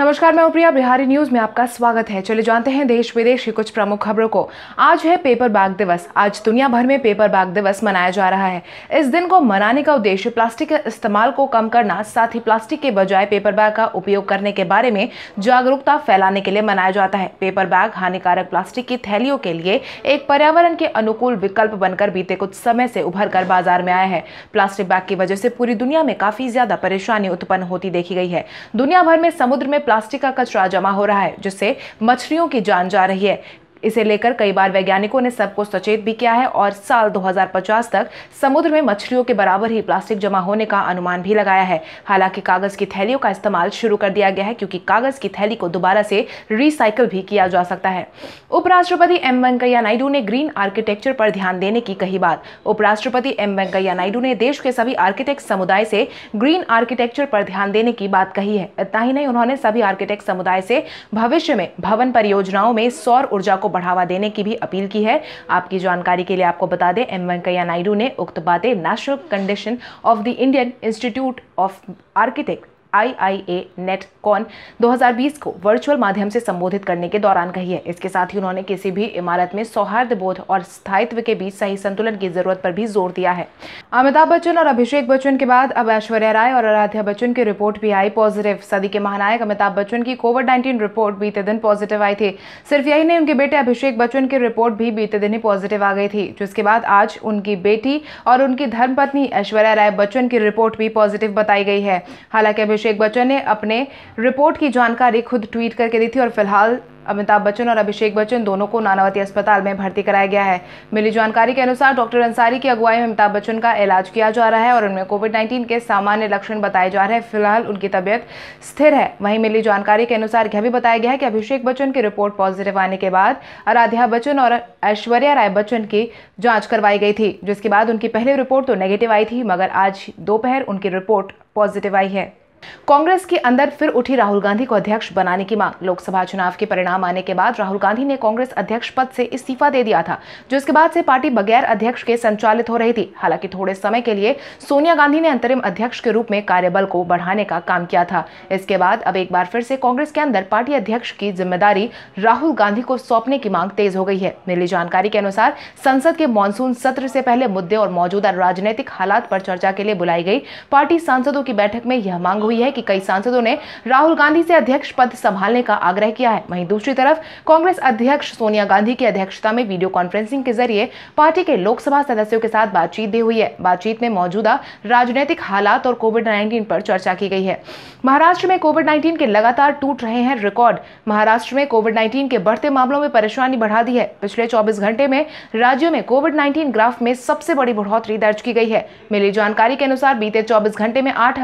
नमस्कार मैं उप्रिया बिहारी न्यूज में आपका स्वागत है चले जानते हैं देश विदेश की कुछ प्रमुख खबरों को आज है पेपर बैग दिवस आज दुनिया भर में पेपर बैग दिवस मनाया जा रहा है इस दिन को मनाने का उद्देश्य प्लास्टिक के इस्तेमाल को कम करना साथ ही प्लास्टिक के बजाय पेपर बैग का उपयोग करने के बारे में जागरूकता फैलाने के लिए मनाया जाता है पेपर बैग हानिकारक प्लास्टिक की थैलियों के लिए एक पर्यावरण के अनुकूल विकल्प बनकर बीते कुछ समय से उभर कर बाजार में आया है प्लास्टिक बैग की वजह से पूरी दुनिया में काफी ज्यादा परेशानी उत्पन्न होती देखी गई है दुनिया भर में समुद्र में प्लास्टिक का कचरा जमा हो रहा है जिससे मछलियों की जान जा रही है इसे लेकर कई बार वैज्ञानिकों ने सबको सचेत भी किया है और साल 2050 तक समुद्र में मछलियों के बराबर ही प्लास्टिक जमा होने का अनुमान भी लगाया है हालांकि कागज की थैलियों का इस्तेमाल शुरू कर दिया गया है क्योंकि कागज की थैली को दोबारा से रिसाइकिल भी किया जा सकता है उपराष्ट्रपति एम वेंकैया नायडू ने ग्रीन आर्किटेक्चर पर ध्यान देने की कही बात उपराष्ट्रपति एम वेंकैया नायडू ने देश के सभी आर्किटेक्ट समुदाय से ग्रीन आर्किटेक्चर पर ध्यान देने की बात कही है इतना ही नहीं उन्होंने सभी आर्किटेक्ट समुदाय से भविष्य में भवन परियोजनाओं में सौर ऊर्जा को को बढ़ावा देने की भी अपील की है आपकी जानकारी के लिए आपको बता दें एम वेंकैया नायडू ने उक्त बातें national condition of the Indian institute of architect I I A NATCON दो को वर्चुअल माध्यम से संबोधित करने के दौरान कही है इसके साथ ही उन्होंने किसी भी इमारत में सौहार्द बोध और स्थायित्व के बीच सही संतुलन की जरूरत पर भी जोर दिया है अमिताभ बच्चन और अभिषेक बच्चन के बाद अब ऐश्वर्या राय और आराध्या बच्चन की रिपोर्ट भी आई पॉजिटिव सदी के महानायक अमिताभ बच्चन की कोविड नाइन्टीन रिपोर्ट बीते दिन पॉजिटिव आई थी सिर्फ यही नहीं उनके बेटे अभिषेक बच्चन की रिपोर्ट भी बीते दिन ही पॉजिटिव आ गई थी जिसके बाद आज उनकी बेटी और उनकी धर्मपत्नी ऐश्वर्या राय बच्चन की रिपोर्ट भी पॉजिटिव बताई गई है हालांकि अभिषेक बच्चन ने अपने रिपोर्ट की जानकारी खुद ट्वीट करके दी थी और फिलहाल अमिताभ बच्चन और अभिषेक बच्चन दोनों को नानावती अस्पताल में भर्ती कराया गया है मिली जानकारी के अनुसार डॉक्टर अंसारी की अगुवाई में अमिताभ बच्चन का इलाज किया जा रहा है और उनमें कोविड 19 के सामान्य लक्षण बताए जा रहे हैं फिलहाल उनकी तबियत स्थिर है वहीं मिली जानकारी के अनुसार यह भी बताया गया है कि अभिषेक बच्चन की रिपोर्ट पॉजिटिव आने के बाद आराध्या बच्चन और ऐश्वर्या राय बच्चन की जाँच करवाई गई थी जिसके बाद उनकी पहली रिपोर्ट तो नेगेटिव आई थी मगर आज दोपहर उनकी रिपोर्ट पॉजिटिव आई है कांग्रेस के अंदर फिर उठी राहुल गांधी को अध्यक्ष बनाने की मांग लोकसभा चुनाव के परिणाम आने के बाद राहुल गांधी ने कांग्रेस अध्यक्ष पद से इस्तीफा दे दिया था जो इसके बाद से पार्टी बगैर अध्यक्ष के संचालित हो रही थी हालांकि थोड़े समय के लिए सोनिया गांधी ने अंतरिम अध्यक्ष के रूप में कार्यबल को बढ़ाने का काम किया था इसके बाद अब एक बार फिर से कांग्रेस के अंदर पार्टी अध्यक्ष की जिम्मेदारी राहुल गांधी को सौंपने की मांग तेज हो गई है मिली जानकारी के अनुसार संसद के मानसून सत्र से पहले मुद्दे और मौजूदा राजनीतिक हालात पर चर्चा के लिए बुलाई गई पार्टी सांसदों की बैठक में यह मांग हुई है कि कई सांसदों ने राहुल गांधी से अध्यक्ष पद संभालने का आग्रह किया है वहीं दूसरी तरफ कांग्रेस अध्यक्ष सोनिया गांधी की अध्यक्षता में वीडियो कॉन्फ्रेंसिंग के जरिए पार्टी के लोकसभा सदस्यों के साथ बातचीत भी हुई है बातचीत में मौजूदा राजनीतिक हालात और कोविड नाइन्टीन पर चर्चा की गई है महाराष्ट्र में कोविड नाइन्टीन के लगातार टूट रहे हैं रिकॉर्ड महाराष्ट्र में कोविड नाइन्टीन के बढ़ते मामलों में परेशानी बढ़ा दी है पिछले चौबीस घंटे में राज्य में कोविड नाइन्टीन ग्राफ में सबसे बड़ी बढ़ोतरी दर्ज की गई है मिली जानकारी के अनुसार बीते 24 घंटे में आठ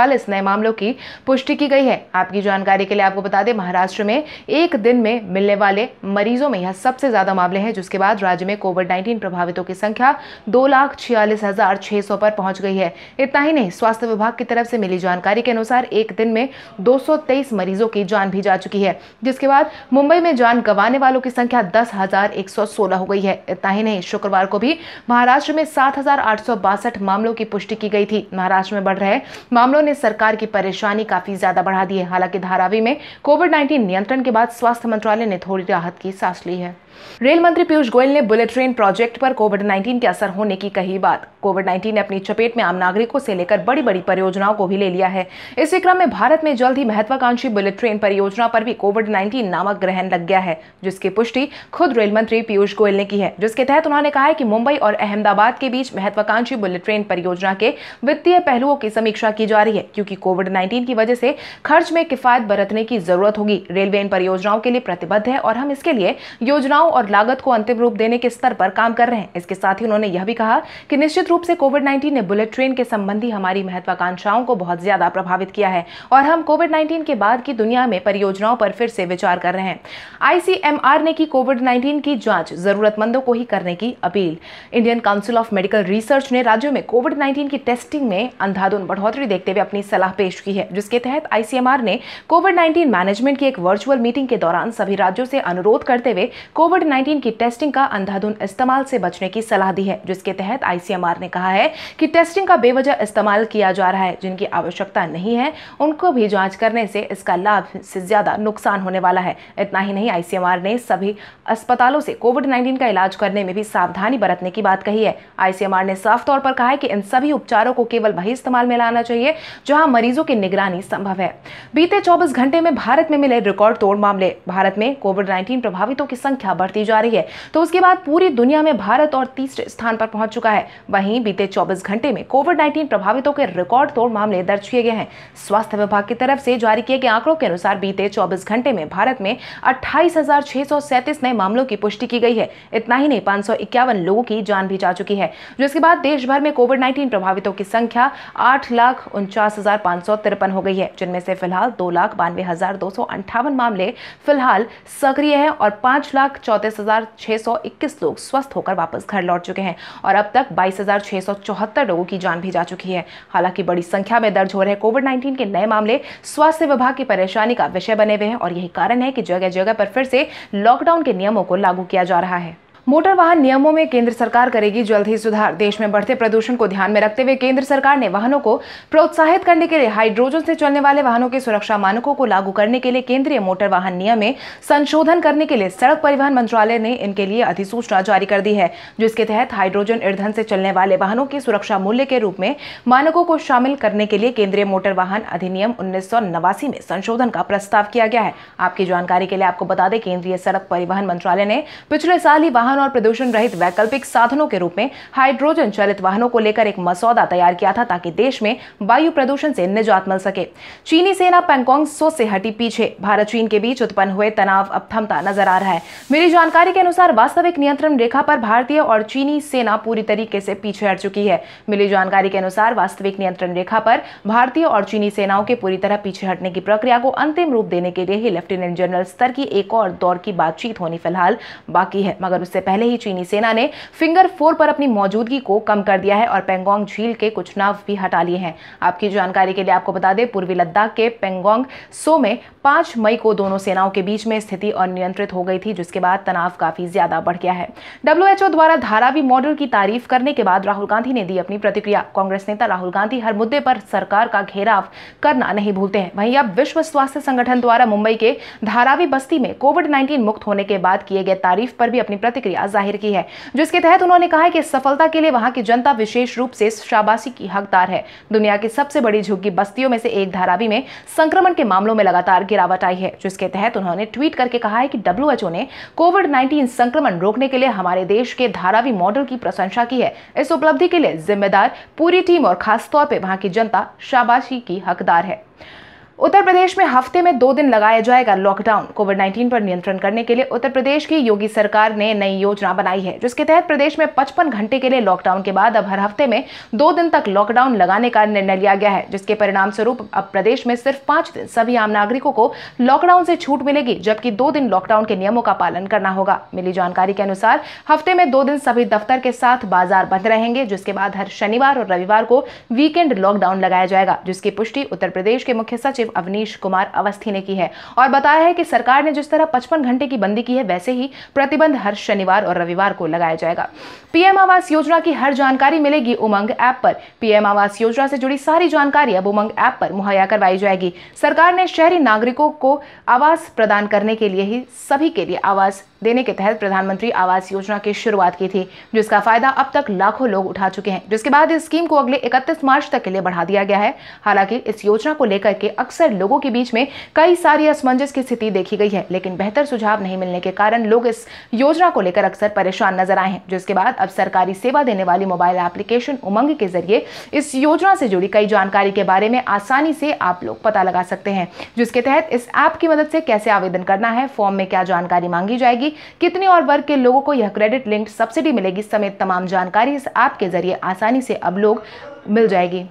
उनचालीस नए मामलों की पुष्टि की गई है आपकी जानकारी के लिए आपको बता दें महाराष्ट्र में एक दिन में मिलने वाले मरीजों में यह सबसे ज्यादा मामले हैं जिसके बाद राज्य में कोविड नाइन्टीन प्रभावितों की संख्या दो लाख छियालीस हजार छह सौ पर पहुंच गई है इतना ही नहीं स्वास्थ्य विभाग की तरफ से मिली जानकारी के अनुसार एक दिन में 223 मरीजों की जान भी जा चुकी है जिसके बाद मुंबई में जान गंवाने वालों की संख्या दस हो गई है इतना ही नहीं शुक्रवार को भी महाराष्ट्र में सात मामलों की पुष्टि की गई थी महाराष्ट्र में बढ़ रहे मामलों ने ने सरकार की परेशानी काफी ज्यादा बढ़ा दी है हालांकि धारावी में कोविड 19 नियंत्रण के बाद स्वास्थ्य मंत्रालय ने थोड़ी राहत की सांस ली है रेल मंत्री पीयूष गोयल ने बुलेट ट्रेन प्रोजेक्ट पर कोविड 19 के असर होने की कही बात कोविड 19 ने अपनी चपेट में आम नागरिकों से लेकर बड़ी बड़ी परियोजनाओं को भी ले लिया है इसी क्रम में भारत में जल्द ही महत्वाकांक्षी बुलेट ट्रेन परियोजना पर भी कोविड 19 नामक ग्रहण लग गया है जिसकी पुष्टि खुद रेल मंत्री पीयूष गोयल ने की है जिसके तहत उन्होंने कहा है कि मुंबई और अहमदाबाद के बीच महत्वाकांक्षी बुलेट ट्रेन परियोजना के वित्तीय पहलुओं की समीक्षा की जा रही है क्योंकि कोविड नाइन्टीन की वजह से खर्च में किफायत बरतने की जरूरत होगी रेलवे इन परियोजनाओं के लिए प्रतिबद्ध है और हम इसके लिए योजनाओं सेवाओं और लागत को अंतिम रूप देने के स्तर पर काम कर रहे हैं इसके साथ ही उन्होंने यह भी कहा कि निश्चित रूप से कोविड नाइन्टीन ने बुलेट ट्रेन के संबंधी हमारी महत्वाकांक्षाओं को बहुत ज्यादा प्रभावित किया है और हम कोविड नाइन्टीन के बाद की दुनिया में परियोजनाओं पर फिर से विचार कर रहे हैं आईसीएमआर ने की कोविड नाइन्टीन की जांच जरूरतमंदों को ही करने की appeal Indian council of medical research ने राज्यों में कोविड नाइन्टीन की टेस्टिंग में अंधाधुन बढ़ोतरी देखते हुए अपनी सलाह पेश की है जिसके तहत आईसीएमआर ने कोविड नाइन्टीन मैनेजमेंट की एक वर्चुअल मीटिंग के दौरान सभी राज्यों से अनुरोध करते हुए कोविड कोविड 19 की टेस्टिंग का अंधाधुन इस्तेमाल से बचने की सलाह दी है जिसके तहत आईसीएमआर ने कहा है कि टेस्टिंग का बेवजह इस्तेमाल किया जा रहा है जिनकी आवश्यकता नहीं है उनको भी जांच करने से इसका लाभ से ज्यादा नुकसान होने वाला है इतना ही नहीं आईसीएमआर ने सभी अस्पतालों से कोविड नाइन्टीन का इलाज करने में भी सावधानी बरतने की बात कही है आईसीएमआर ने साफ तौर पर कहा है कि इन सभी उपचारों को केवल वही इस्तेमाल में लाना चाहिए जहां मरीजों की निगरानी संभव है बीते चौबीस घंटे में भारत में मिले रिकॉर्ड तोड़ मामले भारत में कोविड नाइन्टीन प्रभावितों की संख्या बढ़ती जा रही है तो उसके बाद पूरी दुनिया में भारत और तीसरे स्थान पर पहुंच चुका है वहीं बीते चौबीस घंटे में कोविड नाइन्टीन प्रभावितों के रिकॉर्ड तोड़ मामले दर्ज किए गए हैं स्वास्थ्य विभाग की तरफ से जारी किए गए आंकड़ों के अनुसार बीते चौबीस घंटे में भारत में अट्ठाईस नए मामलों की पुष्टि की गई है इतना ही नहीं पांच लोगों की जान भी जा चुकी है जिसके बाद देश भर में कोविड नाइन्टीन प्रभावितों की संख्या आठ लाख उनचास हजार पांच सौ तिरपन हो गई है जिनमें से फिलहाल दो लाख बानवे हजार दो सौ अंठावन मामले फिलहाल सक्रिय है और पांच लाख चौंतीस लोग स्वस्थ होकर वापस घर लौट चुके हैं और अब तक बाईस लोगों की जान भी जा चुकी है हालांकि बड़ी संख्या में दर्ज हो रहे कोविड नाइन्टीन के नए मामले स्वास्थ्य विभाग की परेशानी का विषय बने हुए हैं और यही कारण है कि जगह जगह पर फिर से लॉकडाउन के नियमों को लागू किया जा रहा है मोटर वाहन नियमों में केंद्र सरकार करेगी जल्द ही सुधार देश में बढ़ते प्रदूषण को ध्यान में रखते हुए केंद्र सरकार ने वाहनों को प्रोत्साहित करने के लिए हाइड्रोजन से चलने वाले वाहनों के सुरक्षा मानकों को लागू करने के लिए केंद्रीय मोटर वाहन नियम में संशोधन करने के लिए सड़क परिवहन मंत्रालय ने इनके लिए अधिसूचना जारी कर दी है जिसके तहत हाइड्रोजन ईंधन से चलने वाले वाहनों के सुरक्षा मूल्य के रूप में मानकों को शामिल करने के लिए केंद्रीय मोटर वाहन अधिनियम उन्नीस में संशोधन का प्रस्ताव किया गया है आपकी जानकारी के लिए आपको बता दें केंद्रीय सड़क परिवहन मंत्रालय ने पिछले साल ही वाहनों और प्रदूषण रहित वैकल्पिक साधनों के रूप में हाइड्रोजन चालित वाहनों को लेकर एक मसौदा तैयार किया था ताकि देश में वायु प्रदूषण से निजात मिल सके चीनी सेना पैंगोंग सो से हटी पीछे भारत चीन के बीच उत्पन्न हुए तनाव अब थमता नजर आ रहा है मिली जानकारी के अनुसार वास्तविक नियंत्रण रेखा पर भारतीय और चीनी सेना पूरी तरीके से पीछे हट चुकी है मिली जानकारी के अनुसार वास्तविक नियंत्रण रेखा पर भारतीय और चीनी सेनाओं के पूरी तरह पीछे हटने की प्रक्रिया को अंतिम रूप देने के लिए ही लेफ्टिनेंट जनरल स्तर की एक और दौर की बातचीत होनी फिलहाल बाकी है मगर उससे इससे पहले ही चीनी सेना ने फिंगर फोर पर अपनी मौजूदगी को कम कर दिया है और पेंगोंग झील के कुछ नाव भी हटा लिए हैं आपकी जानकारी के लिए आपको बता दें पूर्वी लद्दाख के पेंगोंग सो में पांच मई को दोनों सेनाओं के बीच में स्थिति अनियंत्रित हो गई थी जिसके बाद तनाव काफी ज्यादा बढ़ गया है डब्ल्यूएचओ द्वारा धारावी मॉडल की तारीफ करने के बाद राहुल गांधी ने दी अपनी प्रतिक्रिया कांग्रेस नेता राहुल गांधी हर मुद्दे पर सरकार का घेराव करना नहीं भूलते हैं वहीं अब विश्व स्वास्थ्य संगठन द्वारा मुंबई के धारावी बस्ती में कोविड नाइन्टीन मुक्त होने के बाद किए गए तारीफ पर भी अपनी प्रतिक्रिया प्रतिक्रिया जाहिर की है जिसके तहत उन्होंने कहा है कि सफलता के लिए वहां की जनता विशेष रूप से शाबाशी की हकदार है दुनिया की सबसे बड़ी झुग्गी बस्तियों में से एक धारावी में संक्रमण के मामलों में लगातार गिरावट आई है जिसके तहत उन्होंने ट्वीट करके कहा है कि डब्ल्यू ने कोविड नाइन्टीन संक्रमण रोकने के लिए हमारे देश के धारावी मॉडल की प्रशंसा की है इस उपलब्धि के लिए जिम्मेदार पूरी टीम और खासतौर पर वहां की जनता शाबाशी की हकदार है उत्तर प्रदेश में हफ्ते में दो दिन लगाया जाएगा लॉकडाउन कोविड 19 पर नियंत्रण करने के लिए उत्तर प्रदेश की योगी सरकार ने नई योजना बनाई है जिसके तहत प्रदेश में 55 घंटे के लिए लॉकडाउन के बाद अब हर हफ्ते में दो दिन तक लॉकडाउन लगाने का निर्णय लिया गया है जिसके परिणाम स्वरूप अब प्रदेश में सिर्फ पांच दिन सभी आम नागरिकों को लॉकडाउन से छूट मिलेगी जबकि दो दिन लॉकडाउन के नियमों का पालन करना होगा मिली जानकारी के अनुसार हफ्ते में दो दिन सभी दफ्तर के साथ बाजार बंद रहेंगे जिसके बाद हर शनिवार और रविवार को वीकेंड लॉकडाउन लगाया जाएगा जिसकी पुष्टि उत्तर प्रदेश के मुख्य सचिव अवनीश कुमार अवस्थी ने की है और बताया है कि सरकार ने जिस तरह पचपन घंटे की बंदी की है वैसे ही प्रतिबंध हर शनिवार और रविवार को लगाया जाएगा पीएम आवास योजना की हर जानकारी मिलेगी उमंग ऐप पर पीएम आवास योजना से जुड़ी सारी जानकारी अब उमंग ऐप पर मुहैया करवाई जाएगी सरकार ने शहरी नागरिकों को आवास प्रदान करने के लिए ही सभी के लिए आवास देने के तहत प्रधानमंत्री आवास योजना की शुरुआत की थी जिसका फायदा अब तक लाखों लोग उठा चुके हैं जिसके बाद इस स्कीम को अगले 31 मार्च तक के लिए बढ़ा दिया गया है हालांकि इस योजना को लेकर के अक्सर अक्सर लोगों के बीच में कई सारी असमंजस की स्थिति देखी गई है लेकिन बेहतर सुझाव नहीं मिलने के कारण लोग इस योजना को लेकर अक्सर परेशान नजर आए हैं जिसके बाद अब सरकारी सेवा देने वाली मोबाइल एप्लीकेशन उमंग के जरिए इस योजना से जुड़ी कई जानकारी के बारे में आसानी से आप लोग पता लगा सकते हैं जिसके तहत इस ऐप की मदद से कैसे आवेदन करना है फॉर्म में क्या जानकारी मांगी जाएगी कितने और वर्ग के लोगों को यह क्रेडिट लिंक सब्सिडी मिलेगी समेत तमाम जानकारी इस ऐप के जरिए आसानी से अब लोग मिल जाएगी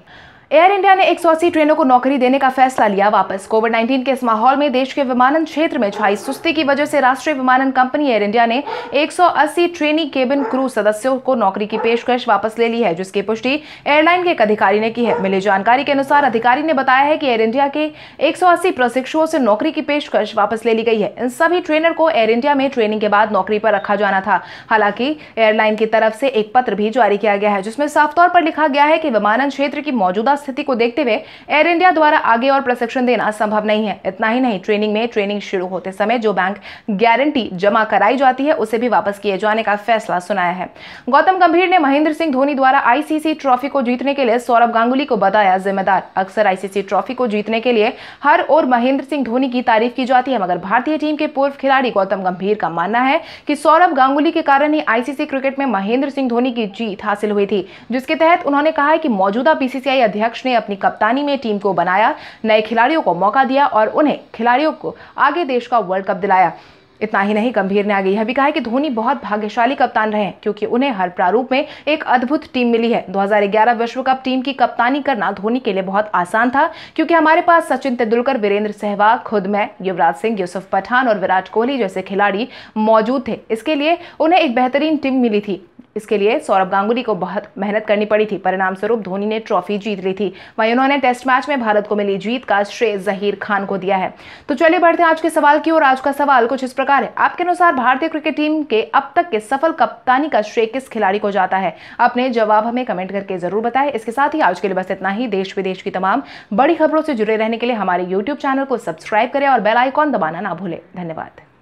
एयर इंडिया ने एक ट्रेनों को नौकरी देने का फैसला लिया वापस कोविड 19 के इस माहौल में देश के विमानन क्षेत्र में छाई सुस्ती की वजह से राष्ट्रीय विमानन कंपनी एयर इंडिया ने 180 ट्रेनी केबिन क्रू सदस्यों को नौकरी की पेशकश वापस ले ली है जिसकी पुष्टि एयरलाइन के एक अधिकारी ने की है मिली जानकारी के अनुसार अधिकारी ने बताया है कि एयर इंडिया के एक प्रशिक्षुओं से नौकरी की पेशकश वापस ले ली गई है इन सभी ट्रेनर को एयर इंडिया में ट्रेनिंग के बाद नौकरी पर रखा जाना था हालांकि एयरलाइन की तरफ से एक पत्र भी जारी किया गया है जिसमें साफ तौर पर लिखा गया है कि विमानन क्षेत्र की मौजूदा स्थिति को देखते हुए एयर इंडिया द्वारा आगे और प्रशिक्षण देना संभव नहीं है इतना ही नहीं ट्रेनिंग में ट्रेनिंग शुरू होते समय जो बैंक गारंटी जमा कराई जाती है उसे भी वापस किए जाने का फैसला सुनाया है गौतम गंभीर ने महेंद्र सिंह धोनी द्वारा आईसीसी ट्रॉफी को जीतने के लिए सौरभ गांगुली को बताया जिम्मेदार अक्सर आईसीसी ट्रॉफी को जीतने के लिए हर ओर महेंद्र सिंह धोनी की तारीफ की जाती है मगर भारतीय टीम के पूर्व खिलाड़ी गौतम गंभीर का मानना है कि सौरभ गांगुली के कारण ही आईसीसी क्रिकेट में महेंद्र सिंह धोनी की जीत हासिल हुई थी जिसके तहत उन्होंने कहा है कि मौजूदा बीसीसीआई अध्यक्ष अध्यक्ष ने अपनी कप्तानी में टीम को बनाया नए खिलाड़ियों को मौका दिया और उन्हें खिलाड़ियों को आगे देश का वर्ल्ड कप दिलाया इतना ही नहीं गंभीर ने आगे यह भी कहा कि धोनी बहुत भाग्यशाली कप्तान रहे क्योंकि उन्हें हर प्रारूप में एक अद्भुत टीम मिली है 2011 विश्व कप टीम की कप्तानी करना धोनी के लिए बहुत आसान था क्योंकि हमारे पास सचिन तेंदुलकर वीरेंद्र सहवाग खुद मैं युवराज सिंह यूसुफ पठान और विराट कोहली जैसे खिलाड़ी मौजूद थे इसके लिए उन्हें एक बेहतरीन टीम मिली थी इसके लिए सौरभ गांगुली को बहुत मेहनत करनी पड़ी थी परिणाम स्वरूप धोनी ने ट्रॉफी जीत ली थी वहीं उन्होंने टेस्ट मैच में भारत को मिली जीत का श्रेय जहीर खान को दिया है तो चलिए बढ़ते हैं आज के सवाल की ओर आज का सवाल कुछ इस प्रकार है आपके अनुसार भारतीय क्रिकेट टीम के अब तक के सफल कप्तानी का श्रेय किस खिलाड़ी को जाता है अपने जवाब हमें कमेंट करके जरूर बताए इसके साथ ही आज के लिए बस इतना ही देश विदेश की तमाम बड़ी खबरों से जुड़े रहने के लिए हमारे यूट्यूब चैनल को सब्सक्राइब करें और बेल आइकॉन दबाना ना भूलें धन्यवाद